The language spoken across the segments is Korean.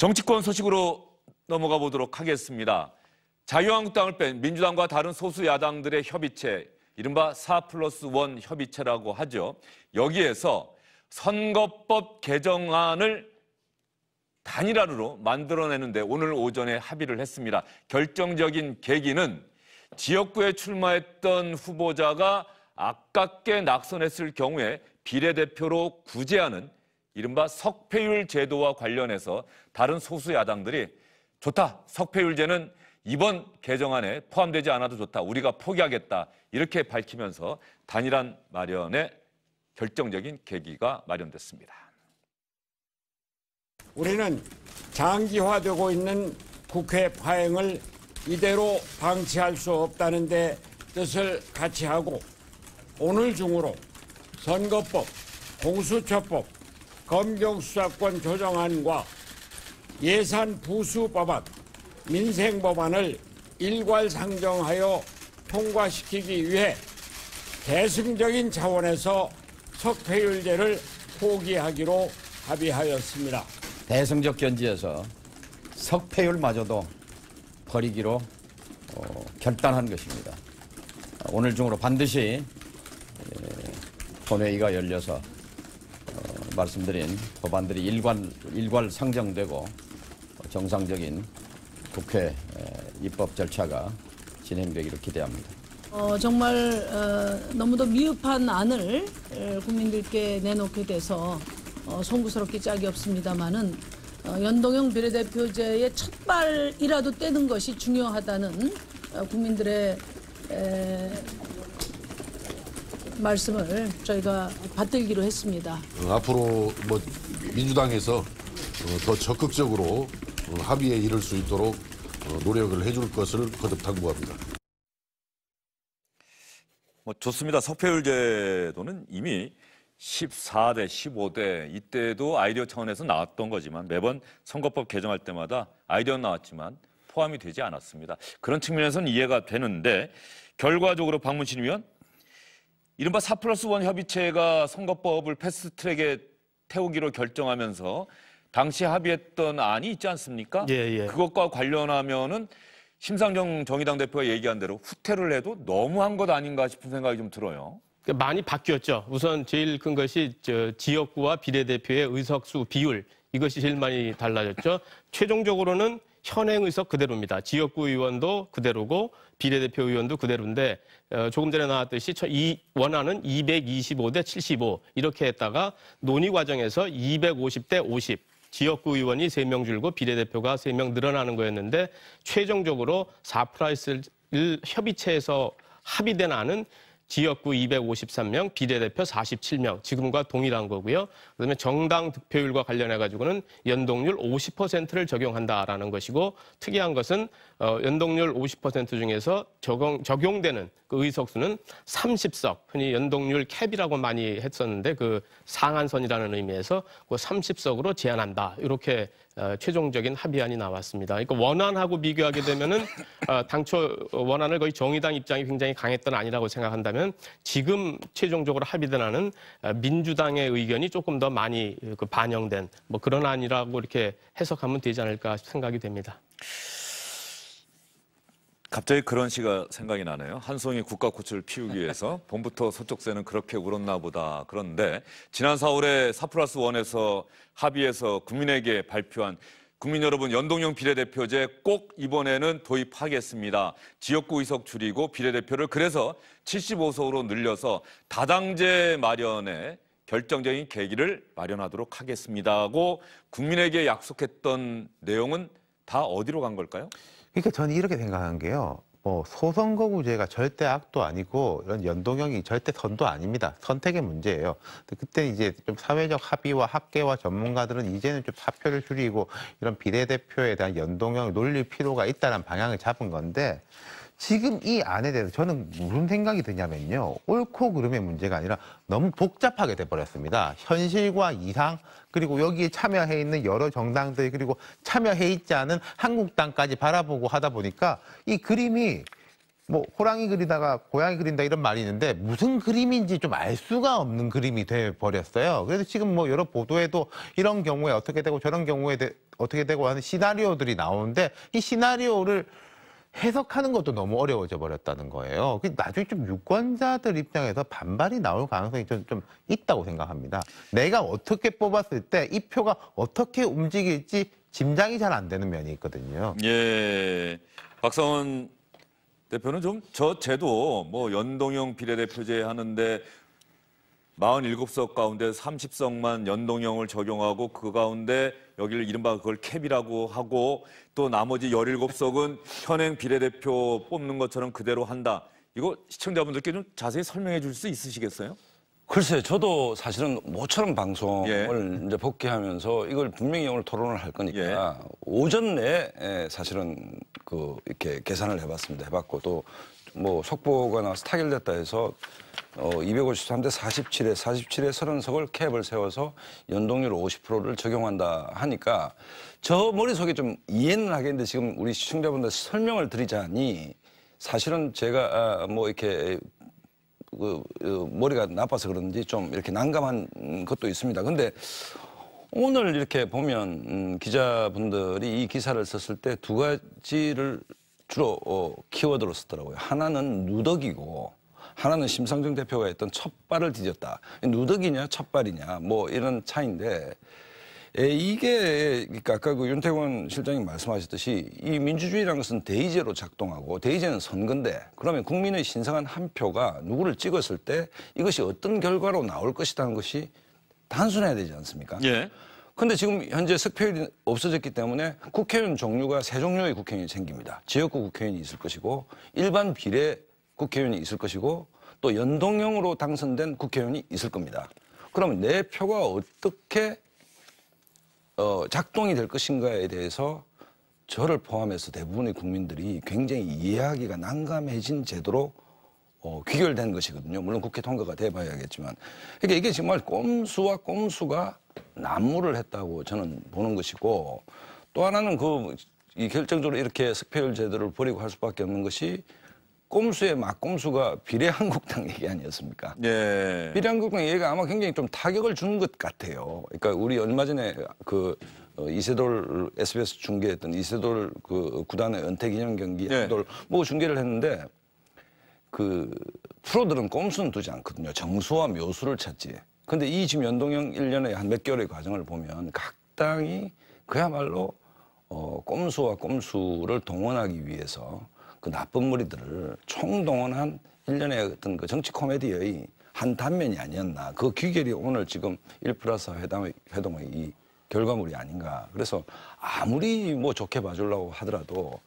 정치권 소식으로 넘어가 보도록 하겠습니다. 자유한국당을 뺀 민주당과 다른 소수 야당들의 협의체, 이른바 4 플러스 1 협의체라고 하죠. 여기에서 선거법 개정안을 단일화로 만들어내는데 오늘 오전에 합의를 했습니다. 결정적인 계기는 지역구에 출마했던 후보자가 아깝게 낙선했을 경우에 비례대표로 구제하는 이른바 석패율 제도와 관련해서 다른 소수 야당들이 좋다. 석패율제는 이번 개정안에 포함되지 않아도 좋다. 우리가 포기하겠다. 이렇게 밝히면서 단일한 마련에 결정적인 계기가 마련됐습니다. 우리는 장기화되고 있는 국회 파행을 이대로 방치할 수 없다는 데 뜻을 같이 하고 오늘 중으로 선거법, 공수처법, 검경수사권 조정안과 예산 부수 법안, 민생 법안을 일괄 상정하여 통과시키기 위해 대승적인 차원에서 석패율제를 포기하기로 합의하였습니다. 대승적 견지에서 석패율마저도 버리기로 어, 결단한 것입니다. 오늘 중으로 반드시 본회의가 열려서 말씀드린 법안들이 일괄, 일괄 상정되고 정상적인 국회 입법 절차가 진행되기를 기대합니다. 어, 정말 어, 너무도 미흡한 안을 국민들께 내놓게 돼서 어, 송구스럽기 짝이 없습니다마는 어, 연동형 비례대표제의 첫 발이라도 떼는 것이 중요하다는 어, 국민들의 에, 말씀을 저희가 받들기로 했습니다. 어, 앞으로 뭐 민주당에서 어, 더 적극적으로 어, 합의에 이를 수 있도록 어, 노력을 해줄 것을 거듭 당부합니다. 뭐 좋습니다. 석패율제도는 이미 14대, 15대 이때도 아이디어 차원에서 나왔던 거지만 매번 선거법 개정할 때마다 아이디어 나왔지만 포함이 되지 않았습니다. 그런 측면에서는 이해가 되는데 결과적으로 박문신 위원 이른바 4 플러스 1 협의체가 선거법을 패스트트랙에 태우기로 결정하면서 당시 합의했던 안이 있지 않습니까? 예, 예. 그것과 관련하면은 심상정 정의당 대표가 얘기한 대로 후퇴를 해도 너무한 것 아닌가 싶은 생각이 좀 들어요. 그러니까 많이 바뀌었죠. 우선 제일 큰 것이 지역구와 비례대표의 의석수 비율 이것이 제일 많이 달라졌죠. 최종적으로는 현행 의석 그대로입니다. 지역구 의원도 그대로고 비례대표 의원도 그대로인데 어, 조금 전에 나왔듯이 이 원하는 225 대 75 이렇게 했다가 논의 과정에서 250 대 50 지역구 의원이 3명 줄고 비례대표가 3명 늘어나는 거였는데 최종적으로 4프라이스를 협의체에서 합의된 안은 지역구 253명, 비례대표 47명, 지금과 동일한 거고요. 그다음에 정당 득표율과 관련해 가지고는 연동률 50%를 적용한다라는 것이고 특이한 것은 어, 연동률 50% 중에서 적용, 적용되는 그 의석수는 30석, 흔히 연동률 캡이라고 많이 했었는데 그 상한선이라는 의미에서 그 30석으로 제한한다. 이렇게 어, 최종적인 합의안이 나왔습니다. 그러니까 원안하고 비교하게 되면은 어, 당초 원안을 거의 정의당 입장이 굉장히 강했던 아니라고 생각한다면 지금 최종적으로 합의된 안은 어, 민주당의 의견이 조금 더 많이 그 반영된 뭐 그런 안이라고 이렇게 해석하면 되지 않을까 생각이 됩니다. 갑자기 그런 시가 생각이 나네요. 한송이 국가꽃을 피우기 위해서 봄부터 서쪽새는 그렇게 울었나 보다. 그런데 지난 4월에 사플러스 원에서 합의해서 국민에게 발표한 국민 여러분 연동형 비례대표제 꼭 이번에는 도입하겠습니다. 지역구 의석 줄이고 비례대표를 그래서 75석으로 늘려서 다당제 마련에 결정적인 계기를 마련하도록 하겠습니다고 하 국민에게 약속했던 내용은 다 어디로 간 걸까요? 그러니까 저는 이렇게 생각한 게요. 뭐 소선거구제가 절대 악도 아니고 이런 연동형이 절대 선도 아닙니다. 선택의 문제예요. 그때 이제 좀 사회적 합의와 학계와 전문가들은 이제는 좀 사표를 줄이고 이런 비례대표에 대한 연동형 을놀릴 필요가 있다는 방향을 잡은 건데 지금 이 안에 대해서 저는 무슨 생각이 드냐면요. 옳고 그름의 문제가 아니라 너무 복잡하게 돼버렸습니다. 현실과 이상, 그리고 여기에 참여해 있는 여러 정당들, 그리고 참여해 있지 않은 한국당까지 바라보고 하다 보니까 이 그림이 뭐 호랑이 그리다가 고양이 그린다 이런 말이 있는데 무슨 그림인지 좀 알 수가 없는 그림이 돼 버렸어요. 그래서 지금 뭐 여러 보도에도 이런 경우에 어떻게 되고 저런 경우에 어떻게 되고 하는 시나리오들이 나오는데 이 시나리오를 해석하는 것도 너무 어려워져 버렸다는 거예요. 그 나중에 좀 유권자들 입장에서 반발이 나올 가능성이 좀, 좀 있다고 생각합니다. 내가 어떻게 뽑았을 때 이 표가 어떻게 움직일지 짐작이 잘 안 되는 면이 있거든요. 예. 박성원 대표는 좀 저 제도 뭐 연동형 비례대표제 하는데 47석 가운데 30석만 연동형을 적용하고 그 가운데 여기를 이른바 그걸 캡이라고 하고 또 나머지 17석은 현행 비례대표 뽑는 것처럼 그대로 한다. 이거 시청자분들께 좀 자세히 설명해 줄 수 있으시겠어요? 글쎄, 요 저도 사실은 모처럼 방송을 예. 이제 복귀하면서 이걸 분명히 오늘 토론을 할 거니까 예. 오전 내에 예, 사실은 그 이렇게 계산을 해봤습니다. 해봤고 또뭐 속보가 나서 타결됐다 해서 어 253대 47에 47에 30석을 캡을 세워서 연동률 50%를 적용한다 하니까 저 머릿속에 좀 이해는 하겠는데 지금 우리 시청자분들 설명을 드리자니 사실은 제가 아, 뭐 이렇게 그, 그 머리가 나빠서 그런지 좀 이렇게 난감한 것도 있습니다. 근데 오늘 이렇게 보면 음, 기자분들이 이 기사를 썼을 때 두 가지를 주로 어, 키워드로 쓰더라고요. 하나는 누덕이고 하나는 심상정 대표가 했던 첫 발을 뒤졌다. 누덕이냐첫 발이냐 뭐 이런 차인데 에, 예, 이게 그러니까 아까 그윤태권 실장님 말씀하셨듯이 이 민주주의라는 것은 대의제로 작동하고 대의제는 선거인데 그러면 국민의 신성한 한 표가 누구를 찍었을 때 이것이 어떤 결과로 나올 것이라는 것이 단순해야 되지 않습니까? 예. 근데 지금 현재 득표율이 없어졌기 때문에 국회의원 종류가 세 종류의 국회의원이 생깁니다. 지역구 국회의원이 있을 것이고 일반 비례 국회의원이 있을 것이고 또 연동형으로 당선된 국회의원이 있을 겁니다. 그러면 내 표가 어떻게 어, 작동이 될 것인가에 대해서 저를 포함해서 대부분의 국민들이 굉장히 이해하기가 난감해진 제도로 어, 귀결된 것이거든요. 물론 국회 통과가 돼봐야겠지만. 그러니까 이게 정말 꼼수와 꼼수가 난무를 했다고 저는 보는 것이고 또 하나는 그 이 결정적으로 이렇게 스페셜 제도를 버리고 할 수밖에 없는 것이 꼼수의 막꼼수가 비례한국당 얘기 아니었습니까? 예. 비례한국당 얘기가 아마 굉장히 좀 타격을 준 것 같아요. 그러니까 우리 얼마 전에 그 어, 이세돌 SBS 중계했던 이세돌 그 구단의 은퇴 기념 경기 네. 이세돌 뭐 중계를 했는데 그 프로들은 꼼수는 두지 않거든요. 정수와 묘수를 찾지. 근데 이 지금 연동형 1년의 한 몇 개월의 과정을 보면 각 당이 그야말로 어, 꼼수와 꼼수를 동원하기 위해서 그 나쁜 무리들을 총동원한 일련의 어떤 그 정치 코미디의 한 단면이 아니었나. 그 귀결이 오늘 지금 1 플러스 회담의, 회동의 이 결과물이 아닌가. 그래서 아무리 뭐 좋게 봐주려고 하더라도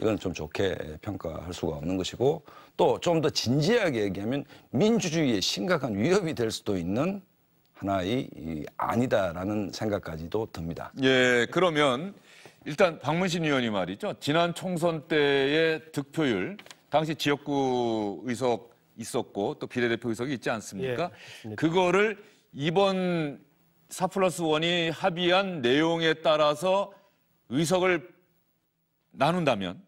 이건 좀 좋게 평가할 수가 없는 것이고 또 좀 더 진지하게 얘기하면 민주주의에 심각한 위협이 될 수도 있는 하나의 아니다라는 생각까지도 듭니다. 예, 그러면 일단 박문신 의원이 말이죠. 지난 총선 때의 득표율, 당시 지역구 의석 있었고 또 비례대표 의석이 있지 않습니까? 예, 그거를 이번 사 플러스 원이 합의한 내용에 따라서 의석을 나눈다면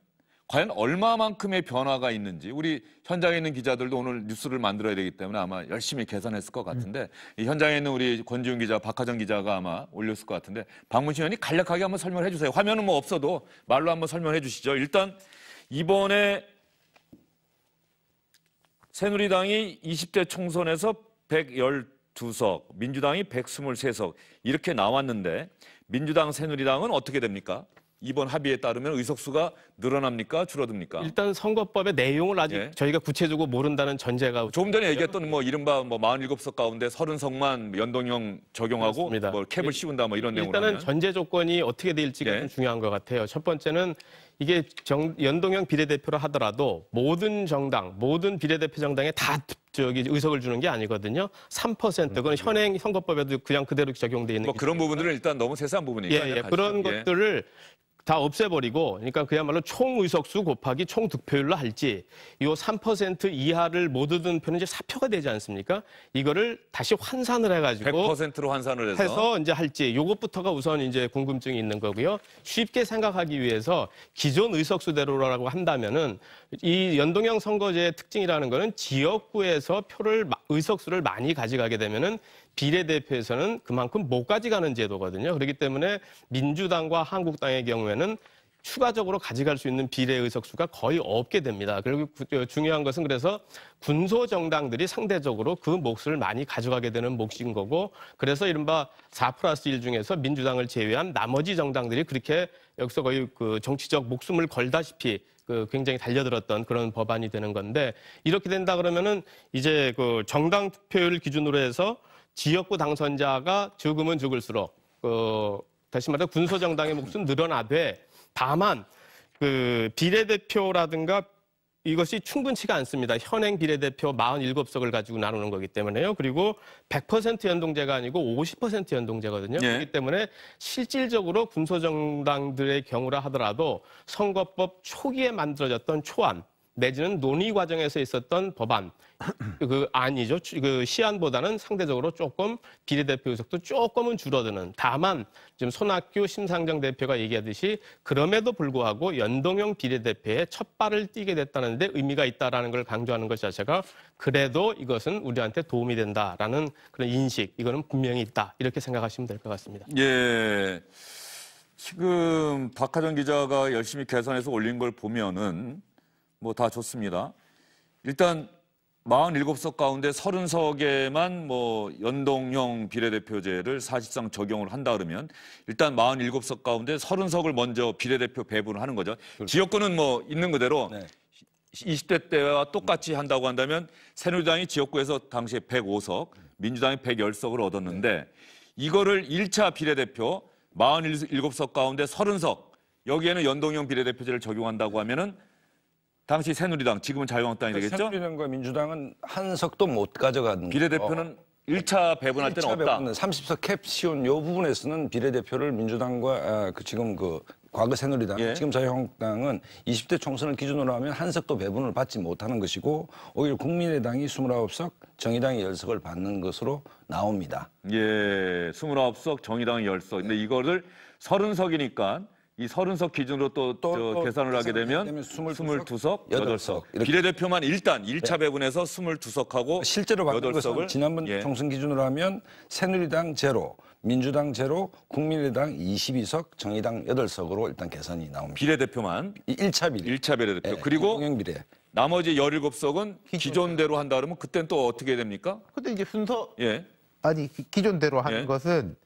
과연 얼마만큼의 변화가 있는지 우리 현장에 있는 기자들도 오늘 뉴스를 만들어야 되기 때문에 아마 열심히 계산했을 것 같은데 이 현장에 있는 우리 권지훈 기자, 박하정 기자가 아마 올렸을 것 같은데 박문신 의원이 간략하게 한번 설명해 주세요. 화면은 뭐 없어도 말로 한번 설명해 주시죠. 일단 이번에 새누리당이 20대 총선에서 112석, 민주당이 123석 이렇게 나왔는데 민주당 새누리당은 어떻게 됩니까? 이번 합의에 따르면 의석수가 늘어납니까 줄어듭니까? 일단 선거법의 내용을 아직 예. 저희가 구체적으로 모른다는 전제가 뭐 조금 전에 얘기했던 뭐 이른바 뭐 47석 가운데 30석만 연동형 적용하고 그렇습니다. 뭐 캡을 씌운다 뭐 이런 내용으 일단은 전제 조건이 어떻게 될지가 예. 좀 중요한 것 같아요. 첫 번째는 이게 정, 연동형 비례대표라 하더라도 모든 정당, 모든 비례대표 정당에 다 저기 의석을 주는 게 아니거든요. 3% 그건 음, 음. 현행 선거법에도 그냥 그대로 적용돼 있는 뭐 그런 부분들은 일단 너무 세세한 부분이니까 예, 예. 그런 예. 것들을 다 없애버리고 그러니까 그야말로 총 의석수 곱하기 총 득표율로 할지 이 3% 이하를 못 얻은 표는 이제 사표가 되지 않습니까? 이거를 다시 환산을 해가지고 100%로 환산을 해서, 해서 이제 할지 요것부터가 우선 이제 궁금증이 있는 거고요. 쉽게 생각하기 위해서 기존 의석수대로라고 한다면은 이 연동형 선거제의 특징이라는 거는 지역구에서 표를 의석수를 많이 가져가게 되면은 비례대표에서는 그만큼 못까지 가는 제도거든요. 그렇기 때문에 민주당과 한국당의 경우에는 추가적으로 가져갈 수 있는 비례 의석수가 거의 없게 됩니다. 그리고 어, 중요한 것은 그래서 군소 정당들이 상대적으로 그 몫을 많이 가져가게 되는 몫인 거고 그래서 이른바 4 플러스 1 중에서 민주당을 제외한 나머지 정당들이 그렇게 여기서 거의 그 정치적 목숨을 걸다시피 그 굉장히 달려들었던 그런 법안이 되는 건데 이렇게 된다 그러면은 이제 그 정당 투표율 기준으로 해서 지역구 당선자가 죽으면 죽을수록 그 다시 말해 군소 정당의 목숨 늘어나되 다만 그 비례대표라든가 이것이 충분치가 않습니다. 현행 비례대표 47석을 가지고 나누는 거기 때문에요. 그리고 100% 연동제가 아니고 50% 연동제거든요. 예. 그렇기 때문에 실질적으로 군소정당들의 경우라 하더라도 선거법 초기에 만들어졌던 초안, 내지는 논의 과정에서 있었던 법안 그아니죠그 그 시안보다는 상대적으로 조금 비례대표 의석도 조금은 줄어드는 다만 지금 손학규 심상정 대표가 얘기하듯이 그럼에도 불구하고 연동형 비례대표에 첫 발을 뛰게 됐다는 데 의미가 있다라는 걸 강조하는 것 자체가 그래도 이것은 우리한테 도움이 된다라는 그런 인식 이거는 분명히 있다 이렇게 생각하시면 될 것 같습니다. 예. 지금 박하정 기자가 열심히 계산해서 올린 걸 보면은 뭐다 좋습니다. 일단 47석 가운데 30석에만 뭐 연동형 비례대표제를 사실상 적용을 한다 그러면 일단 47석 가운데 30석을 먼저 비례대표 배분을 하는 거죠. 그렇죠. 지역구는 뭐 있는 그대로 네. 20대 때와 똑같이 한다고 한다면 새누리당이 지역구에서 당시에 105석, 민주당이 110석을 얻었는데 네. 이거를 1차 비례대표 47석 가운데 30석 여기에는 연동형 비례대표제를 적용한다고 하면은 당시 새누리당, 지금은 자유한국당이 그러니까 되겠죠? 새누리당과 민주당은 한 석도 못 가져간 비례대표는 어, 1차 배분할 때는 1차 배분은 30석 캡 시온 요 부분에서는 비례대표를 민주당과 아, 그 지금 그 과거 새누리당, 예. 지금 자유한국당은 20대 총선을 기준으로 하면 한 석도 배분을 받지 못하는 것이고 오히려 국민의당이 29석, 정의당이 10석을 받는 것으로 나옵니다. 예, 29석, 정의당이 10석. 근데 예. 이거를 30석이니까 이 서른 석 기준으로 또, 또, 저또 계산을 하게 되면 2물두석8석 비례대표만 일단 1차 네. 배분해서 2 2 석하고 실제로 바뀐 것은 지난번 예. 총선 기준으로 하면 새누리당 제로, 민주당 제로, 국민의당 2 2석 정의당 8 석으로 일단 계산이 나옵니다. 비례대표만 일차 비례. 1차 비례대표. 네. 그리고 비례. 나머지 1 7 석은 기존대로 한다 그러면 그땐 또 어떻게 됩니까? 근데 이제 순서 예. 아니 기존대로 하는 예. 것은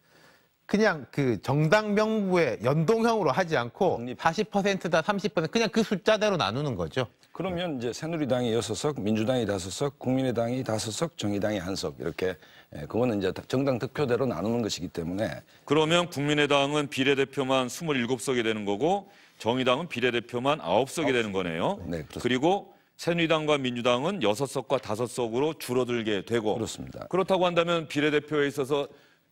그냥 그 정당 명부에 연동형으로 하지 않고 40%다 음. 30% 그냥 그 숫자대로 나누는 거죠. 그러면 이제 새누리당이 6석 민주당이 5석 국민의당이 5석 정의당이 1석 이렇게 예, 그거는 이제 정당 득표대로 나누는 것이기 때문에 그러면 국민의당은 비례대표만 27석이 되는 거고 정의당은 비례대표만 9석이 되는 거네요. 네, 그렇습니다. 그리고 새누리당과 민주당은 6 석과 5 석으로 줄어들게 되고 그렇습니다. 그렇다고 한다면 비례대표에 있어서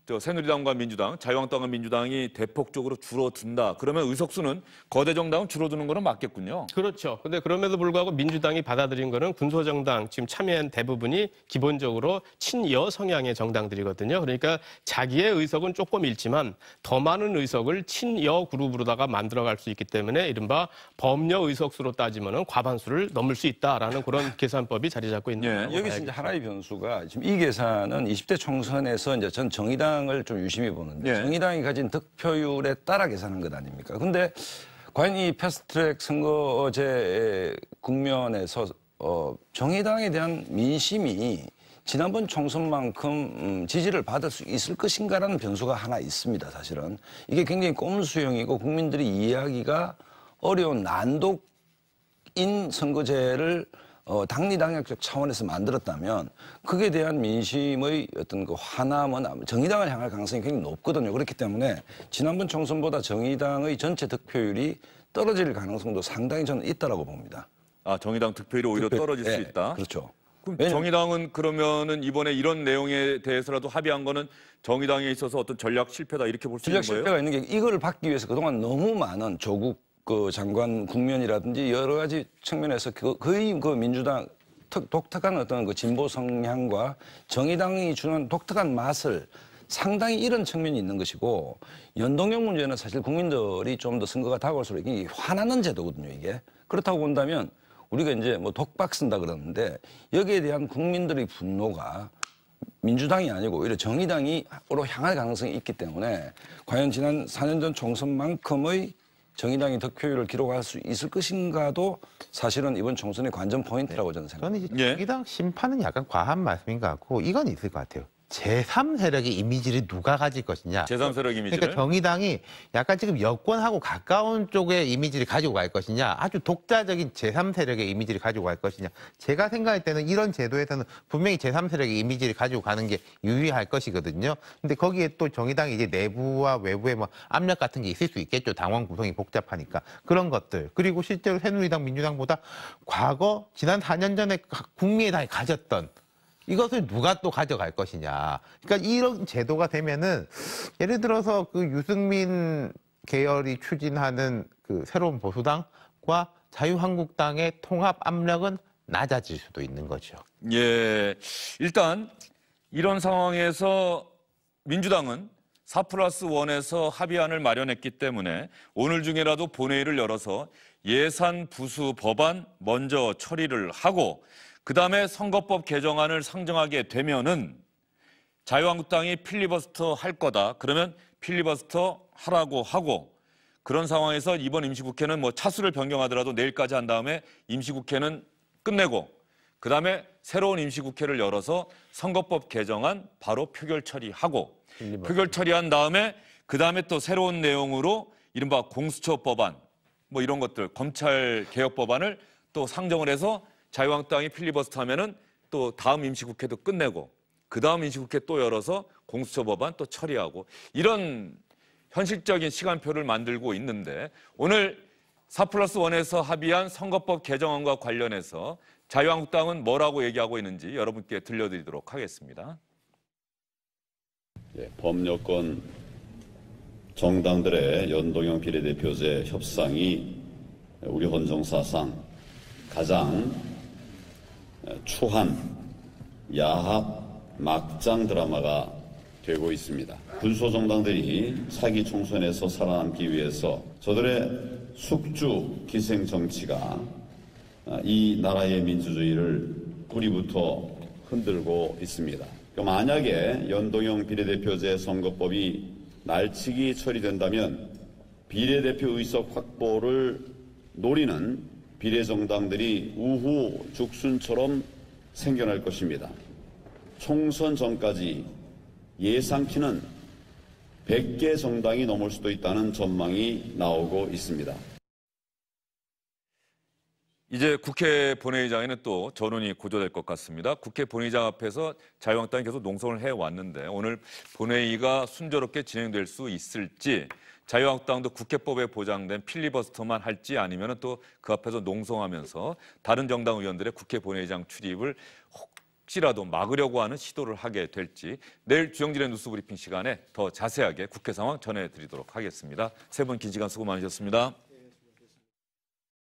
저 새누리당과 민주당, 자유한국당과 민주당이 대폭적으로 줄어든다. 그러면 의석수는 거대 정당은 줄어드는 거는 맞겠군요. 그렇죠. 근데 그럼에도 불구하고 민주당이 받아들인 거는 군소 정당 지금 참여한 대부분이 기본적으로 친여 성향의 정당들이거든요. 그러니까 자기의 의석은 조금 잃지만 더 많은 의석을 친여 그룹으로다가 만들어갈 수 있기 때문에 이른바 범여 의석수로 따지면은 과반수를 넘을 수 있다라는 그런 계산법이 자리 잡고 있는 거예요. 여기서 이제 하나의 변수가 지금 이 계산은 20대 총선에서 이제 전 정의당 정의당을 좀 유심히 보는데 예. 정의당이 가진 득표율에 따라 계산한 것 아닙니까? 근데 과연 이 패스트트랙 선거제 국면에서 어, 정의당에 대한 민심이 지난번 총선만큼 음, 지지를 받을 수 있을 것인가라는 변수가 하나 있습니다. 사실은 이게 굉장히 꼼수형이고 국민들이 이해하기가 어려운 난독인 선거제를 어, 당리당략적 차원에서 만들었다면 그에 대한 민심의 어떤 그 화남은 정의당을 향할 가능성이 굉장히 높거든요. 그렇기 때문에 지난번 총선보다 정의당의 전체 득표율이 떨어질 가능성도 상당히 저는 있다고 봅니다. 아 정의당 득표율이 오히려 득표, 떨어질 예, 수 있다. 그렇죠. 그럼 정의당은 그러면은 이번에 이런 내용에 대해서라도 합의한 거는 정의당에 있어서 어떤 전략 실패다 이렇게 볼 수 있는 거예요? 전략 실패가 있는 게 이걸 받기 위해서 그동안 너무 많은 조국 그 장관 국면이라든지 여러 가지 측면에서 그 거의 그 민주당 특, 독특한 어떤 그 진보 성향과 정의당이 주는 독특한 맛을 상당히 이런 측면이 있는 것이고 연동형 문제는 사실 국민들이 좀 더 선거가 다가올수록 이게 화나는 제도거든요 이게 그렇다고 본다면 우리가 이제 뭐 독박 쓴다 그러는데 여기에 대한 국민들의 분노가 민주당이 아니고 오히려 정의당이로 향할 가능성이 있기 때문에 과연 지난 4년 전 총선만큼의 정의당이 득표율을 기록할 수 있을 것인가도 사실은 이번 총선의 관전 포인트라고 저는 생각합니다. 저는 이제 정의당 예. 심판은 약간 과한 말씀인 것 같고 이건 있을 것 같아요. 제3세력의 이미지를 누가 가질 것이냐. 제3세력 이미지를. 그러니까 정의당이 약간 지금 여권하고 가까운 쪽의 이미지를 가지고 갈 것이냐. 아주 독자적인 제3세력의 이미지를 가지고 갈 것이냐. 제가 생각할 때는 이런 제도에서는 분명히 제3세력의 이미지를 가지고 가는 게 유리할 것이거든요. 근데 거기에 또 정의당이 이제 내부와 외부에뭐 압력 같은 게 있을 수 있겠죠. 당원 구성이 복잡하니까. 그런 것들. 그리고 실제로 새누리당 민주당보다 과거 지난 4년 전에 국민의당이 가졌던 이것을 누가 또 가져갈 것이냐. 그러니까 이런 제도가 되면은 예를 들어서 그 유승민 계열이 추진하는 그 새로운 보수당과 자유한국당의 통합 압력은 낮아질 수도 있는 거죠. 예. 일단 이런 상황에서 민주당은 4 플러스 1에서 합의안을 마련했기 때문에 오늘 중에라도 본회의를 열어서 예산 부수 법안 먼저 처리를 하고 그 다음에 선거법 개정안을 상정하게 되면은 자유한국당이 필리버스터 할 거다. 그러면 필리버스터 하라고 하고 그런 상황에서 이번 임시국회는 뭐 차수를 변경하더라도 내일까지 한 다음에 임시국회는 끝내고 그 다음에 새로운 임시국회를 열어서 선거법 개정안 바로 표결 처리하고 필리버스터. 표결 처리한 다음에 그 다음에 또 새로운 내용으로 이른바 공수처 법안 뭐 이런 것들 검찰 개혁 법안을 또 상정을 해서 자유한국당이 필리버스터 하면은 또 다음 임시국회도 끝내고 그 다음 임시국회 또 열어서 공수처 법안 또 처리하고 이런 현실적인 시간표를 만들고 있는데 오늘 4 플러스 원에서 합의한 선거법 개정안과 관련해서 자유한국당은 뭐라고 얘기하고 있는지 여러분께 들려드리도록 하겠습니다. 네, 예, 범여권 정당들의 연동형 비례대표제 협상이 우리 헌정사상 가장 추한, 야합, 막장 드라마가 되고 있습니다. 군소 정당들이 사기 총선에서 살아남기 위해서 저들의 숙주 기생 정치가 아, 이 나라의 민주주의를 뿌리부터 흔들고 있습니다. 만약에 연동형 비례대표제 선거법이 날치기 처리된다면 비례대표 의석 확보를 노리는 비례정당들이 우후 죽순처럼 생겨날 것입니다. 총선 전까지 예상치는 100개 정당이 넘을 수도 있다는 전망이 나오고 있습니다. 이제 국회 본회의장에는 또 전원이 고조될 것 같습니다. 국회 본회의장 앞에서 자유한국당이 계속 농성을 해왔는데 오늘 본회의가 순조롭게 진행될 수 있을지 자유한국당도 국회법에 보장된 필리버스터만 할지 아니면 또 그 앞에서 농성하면서 다른 정당 의원들의 국회 본회의장 출입을 혹시라도 막으려고 하는 시도를 하게 될지 내일 주영진의 뉴스 브리핑 시간에 더 자세하게 국회 상황 전해드리도록 하겠습니다. 세 분 긴 시간 수고 많으셨습니다.